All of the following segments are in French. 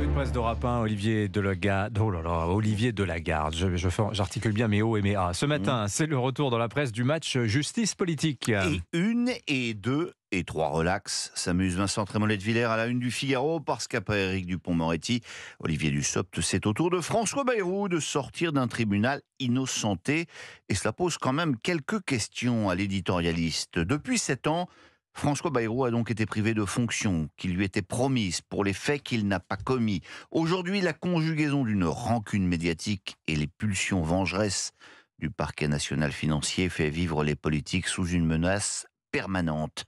Une presse de Rapin, hein, Olivier Delagarde. Oh là là, Olivier Delagarde. Je, je, j'articule bien mes O et mes A. Ce matin, mmh. c'est le retour dans la presse du match euh, justice politique. Et une et deux et trois relax. S'amuse Vincent Trémollet de Villers à la une du Figaro parce qu'après Éric Dupont-Moretti, Olivier Dussopt, c'est au tour de François Bayrou de sortir d'un tribunal innocenté. Et cela pose quand même quelques questions à l'éditorialiste. Depuis sept ans, François Bayrou a donc été privé de fonctions qui lui étaient promises pour les faits qu'il n'a pas commis. Aujourd'hui, la conjugaison d'une rancune médiatique et les pulsions vengeresses du parquet national financier fait vivre les politiques sous une menace permanente.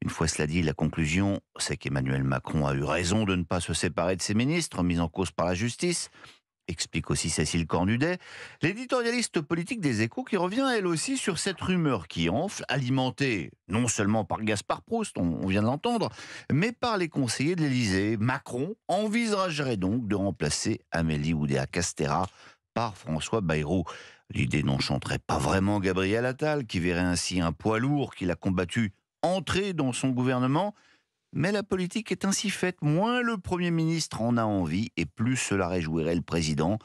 Une fois cela dit, la conclusion, c'est qu'Emmanuel Macron a eu raison de ne pas se séparer de ses ministres, mis en cause par la justice explique aussi Cécile Cornudet, l'éditorialiste politique des échos qui revient elle aussi sur cette rumeur qui enfle, alimentée non seulement par Gaspard Proust, on, vient de l'entendre, mais par les conseillers de l'Élysée. Macron envisagerait donc de remplacer Amélie Oudéa-Castera par François Bayrou. L'idée n'enchanterait pas vraiment Gabriel Attal, qui verrait ainsi un poids lourd qu'il a combattu entrer dans son gouvernement mais la politique est ainsi faite, moins le Premier ministre en a envie et plus cela réjouirait le Président.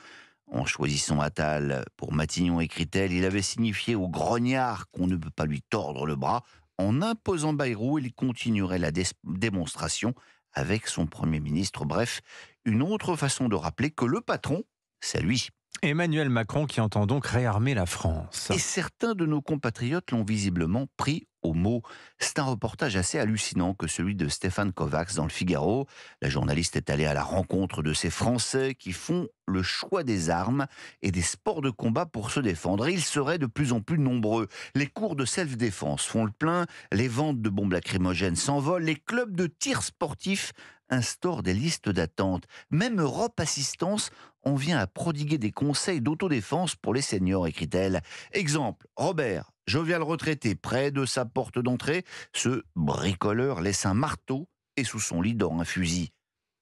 En choisissant Attal pour Matignon, écrit-elle, il avait signifié au grognard qu'on ne peut pas lui tordre le bras. En imposant Bayrou, il continuerait la démonstration avec son Premier ministre. Bref, une autre façon de rappeler que le patron, c'est lui. Emmanuel Macron qui entend donc réarmer la France. Et certains de nos compatriotes l'ont visiblement pris au mot. C'est un reportage assez hallucinant que celui de Stéphane Kovacs dans le Figaro. La journaliste est allée à la rencontre de ces Français qui font le choix des armes et des sports de combat pour se défendre. ils seraient de plus en plus nombreux. Les cours de self-défense font le plein, les ventes de bombes lacrymogènes s'envolent, les clubs de tir sportifs instaure des listes d'attente. Même Europe Assistance on vient à prodiguer des conseils d'autodéfense pour les seniors, écrit-elle. Exemple, Robert, jovial retraité, près de sa porte d'entrée, ce bricoleur laisse un marteau et sous son lit dort un fusil.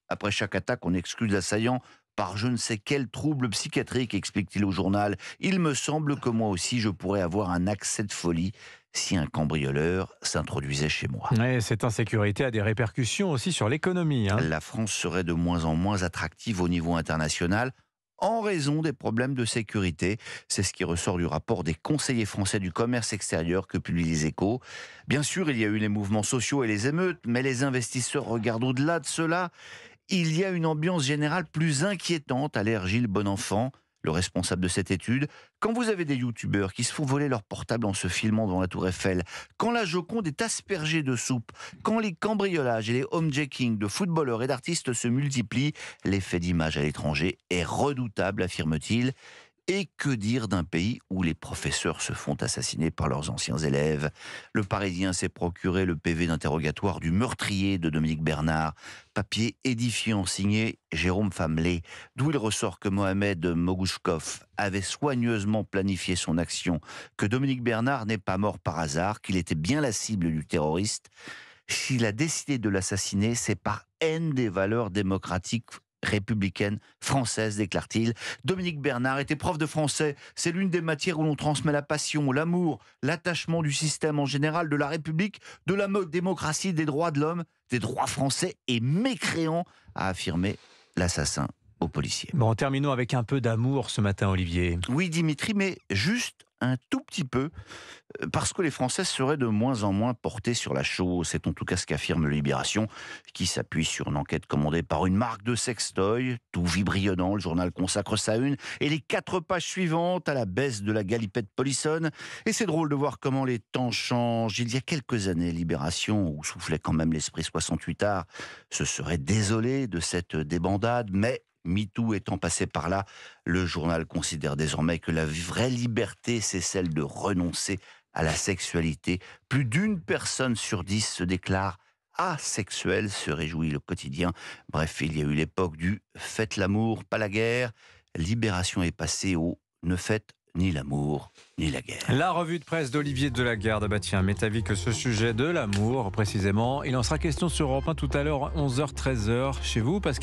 Après chaque attaque, on excuse l'assaillant par je ne sais quel trouble psychiatrique, explique-t-il au journal. Il me semble que moi aussi je pourrais avoir un accès de folie si un cambrioleur s'introduisait chez moi. cette insécurité a des répercussions aussi sur l'économie. Hein. La France serait de moins en moins attractive au niveau international en raison des problèmes de sécurité. C'est ce qui ressort du rapport des conseillers français du commerce extérieur que publie les échos. Bien sûr, il y a eu les mouvements sociaux et les émeutes, mais les investisseurs regardent au-delà de cela. Il y a une ambiance générale plus inquiétante à l'ère Gilles Bonenfant le responsable de cette étude. Quand vous avez des youtubeurs qui se font voler leur portable en se filmant devant la Tour Eiffel, quand la Joconde est aspergée de soupe, quand les cambriolages et les homejacking de footballeurs et d'artistes se multiplient, l'effet d'image à l'étranger est redoutable, affirme-t-il. Et que dire d'un pays où les professeurs se font assassiner par leurs anciens élèves Le Parisien s'est procuré le PV d'interrogatoire du meurtrier de Dominique Bernard, papier édifiant signé Jérôme Famelé, d'où il ressort que Mohamed Mogouchkov avait soigneusement planifié son action, que Dominique Bernard n'est pas mort par hasard, qu'il était bien la cible du terroriste. S'il a décidé de l'assassiner, c'est par haine des valeurs démocratiques républicaine française, déclare-t-il. Dominique Bernard était prof de français. C'est l'une des matières où l'on transmet la passion, l'amour, l'attachement du système en général, de la République, de la démocratie, des droits de l'homme, des droits français et mécréants, a affirmé l'assassin policiers. Bon, terminons avec un peu d'amour ce matin, Olivier. Oui, Dimitri, mais juste un tout petit peu, euh, parce que les Français seraient de moins en moins portés sur la chose. C'est en tout cas ce qu'affirme Libération, qui s'appuie sur une enquête commandée par une marque de sextoy, tout vibrillonnant. Le journal consacre sa une et les quatre pages suivantes à la baisse de la galipette polissonne. Et c'est drôle de voir comment les temps changent. Il y a quelques années, Libération, où soufflait quand même l'esprit 68 art, se serait désolé de cette débandade, mais MeToo étant passé par là, le journal considère désormais que la vraie liberté, c'est celle de renoncer à la sexualité. Plus d'une personne sur dix se déclare asexuelle, se réjouit le quotidien. Bref, il y a eu l'époque du faites l'amour, pas la guerre. Libération est passée au ne faites ni l'amour, ni la guerre. La revue de presse d'Olivier Delagarde ah bah tiens, m'est avis que ce sujet de l'amour, précisément, il en sera question sur Europe 1 tout à l'heure, 11h-13h, chez vous, parce